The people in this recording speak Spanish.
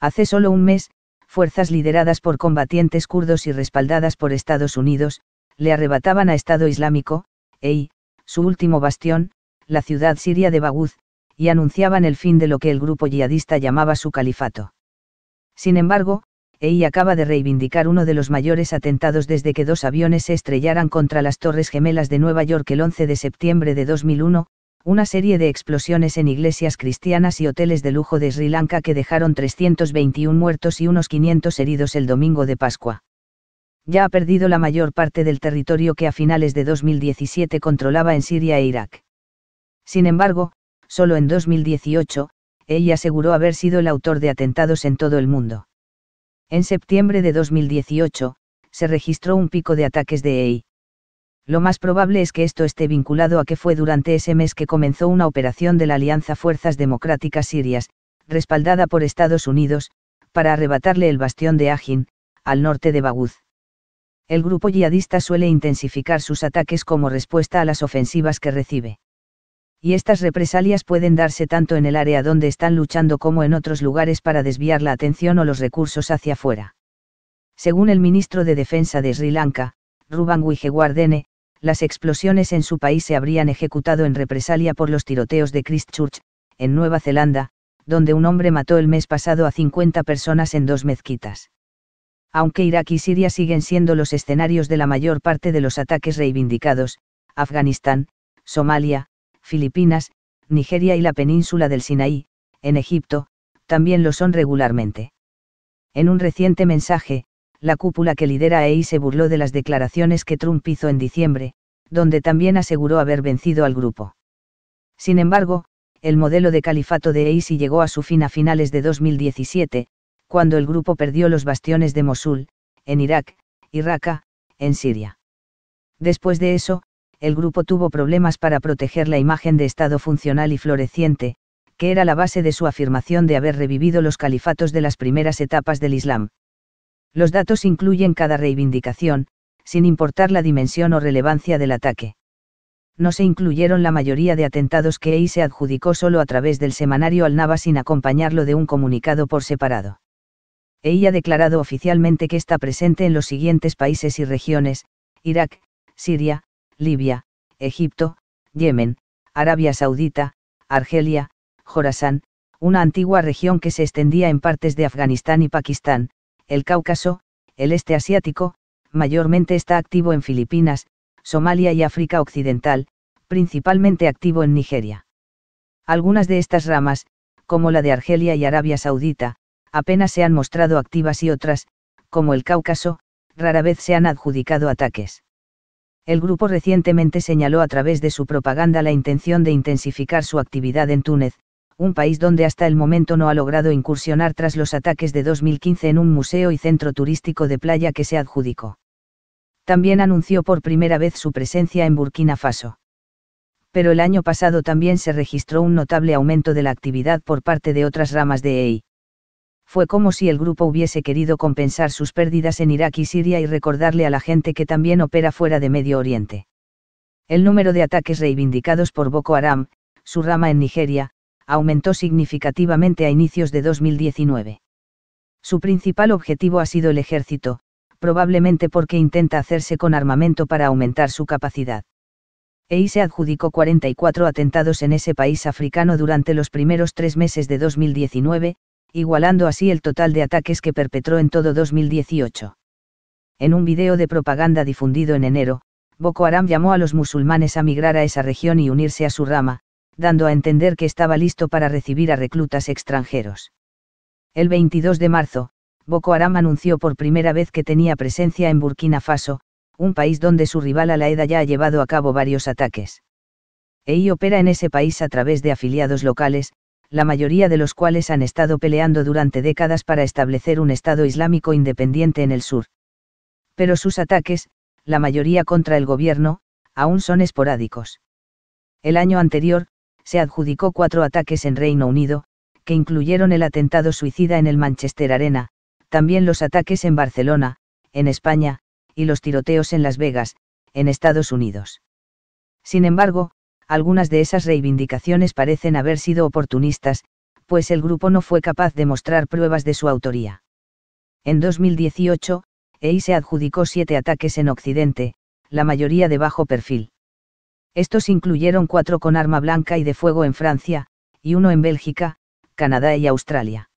Hace solo un mes, fuerzas lideradas por combatientes kurdos y respaldadas por Estados Unidos, le arrebataban a Estado Islámico, EI, su último bastión, la ciudad siria de Baguz, y anunciaban el fin de lo que el grupo yihadista llamaba su califato. Sin embargo, EI acaba de reivindicar uno de los mayores atentados desde que dos aviones se estrellaran contra las Torres Gemelas de Nueva York el 11 de septiembre de 2001, una serie de explosiones en iglesias cristianas y hoteles de lujo de Sri Lanka que dejaron 321 muertos y unos 500 heridos el domingo de Pascua. Ya ha perdido la mayor parte del territorio que a finales de 2017 controlaba en Siria e Irak. Sin embargo, solo en 2018, ella aseguró haber sido el autor de atentados en todo el mundo. En septiembre de 2018, se registró un pico de ataques de EI. Lo más probable es que esto esté vinculado a que fue durante ese mes que comenzó una operación de la Alianza Fuerzas Democráticas Sirias, respaldada por Estados Unidos, para arrebatarle el bastión de Ajin, al norte de Baguz. El grupo yihadista suele intensificar sus ataques como respuesta a las ofensivas que recibe. Y estas represalias pueden darse tanto en el área donde están luchando como en otros lugares para desviar la atención o los recursos hacia afuera. Según el ministro de Defensa de Sri Lanka, Ruban las explosiones en su país se habrían ejecutado en represalia por los tiroteos de Christchurch, en Nueva Zelanda, donde un hombre mató el mes pasado a 50 personas en dos mezquitas. Aunque Irak y Siria siguen siendo los escenarios de la mayor parte de los ataques reivindicados, Afganistán, Somalia, Filipinas, Nigeria y la península del Sinaí, en Egipto, también lo son regularmente. En un reciente mensaje, la cúpula que lidera a EI se burló de las declaraciones que Trump hizo en diciembre, donde también aseguró haber vencido al grupo. Sin embargo, el modelo de califato de EI llegó a su fin a finales de 2017, cuando el grupo perdió los bastiones de Mosul, en Irak, y Raqqa, en Siria. Después de eso, el grupo tuvo problemas para proteger la imagen de Estado funcional y floreciente, que era la base de su afirmación de haber revivido los califatos de las primeras etapas del Islam. Los datos incluyen cada reivindicación, sin importar la dimensión o relevancia del ataque. No se incluyeron la mayoría de atentados que EI se adjudicó solo a través del semanario al Nava sin acompañarlo de un comunicado por separado. EI ha declarado oficialmente que está presente en los siguientes países y regiones, Irak, Siria, Libia, Egipto, Yemen, Arabia Saudita, Argelia, Jorasán, una antigua región que se extendía en partes de Afganistán y Pakistán, el Cáucaso, el este asiático, mayormente está activo en Filipinas, Somalia y África Occidental, principalmente activo en Nigeria. Algunas de estas ramas, como la de Argelia y Arabia Saudita, apenas se han mostrado activas y otras, como el Cáucaso, rara vez se han adjudicado ataques. El grupo recientemente señaló a través de su propaganda la intención de intensificar su actividad en Túnez, un país donde hasta el momento no ha logrado incursionar tras los ataques de 2015 en un museo y centro turístico de playa que se adjudicó. También anunció por primera vez su presencia en Burkina Faso. Pero el año pasado también se registró un notable aumento de la actividad por parte de otras ramas de EI. Fue como si el grupo hubiese querido compensar sus pérdidas en Irak y Siria y recordarle a la gente que también opera fuera de Medio Oriente. El número de ataques reivindicados por Boko Haram, su rama en Nigeria, aumentó significativamente a inicios de 2019. Su principal objetivo ha sido el ejército, probablemente porque intenta hacerse con armamento para aumentar su capacidad. EI se adjudicó 44 atentados en ese país africano durante los primeros tres meses de 2019, igualando así el total de ataques que perpetró en todo 2018. En un video de propaganda difundido en enero, Boko Haram llamó a los musulmanes a migrar a esa región y unirse a su rama, dando a entender que estaba listo para recibir a reclutas extranjeros. El 22 de marzo, Boko Haram anunció por primera vez que tenía presencia en Burkina Faso, un país donde su rival al ya ha llevado a cabo varios ataques. EI opera en ese país a través de afiliados locales, la mayoría de los cuales han estado peleando durante décadas para establecer un Estado Islámico independiente en el sur. Pero sus ataques, la mayoría contra el gobierno, aún son esporádicos. El año anterior, se adjudicó cuatro ataques en Reino Unido, que incluyeron el atentado suicida en el Manchester Arena, también los ataques en Barcelona, en España, y los tiroteos en Las Vegas, en Estados Unidos. Sin embargo, algunas de esas reivindicaciones parecen haber sido oportunistas, pues el grupo no fue capaz de mostrar pruebas de su autoría. En 2018, EI se adjudicó siete ataques en Occidente, la mayoría de bajo perfil. Estos incluyeron cuatro con arma blanca y de fuego en Francia, y uno en Bélgica, Canadá y Australia.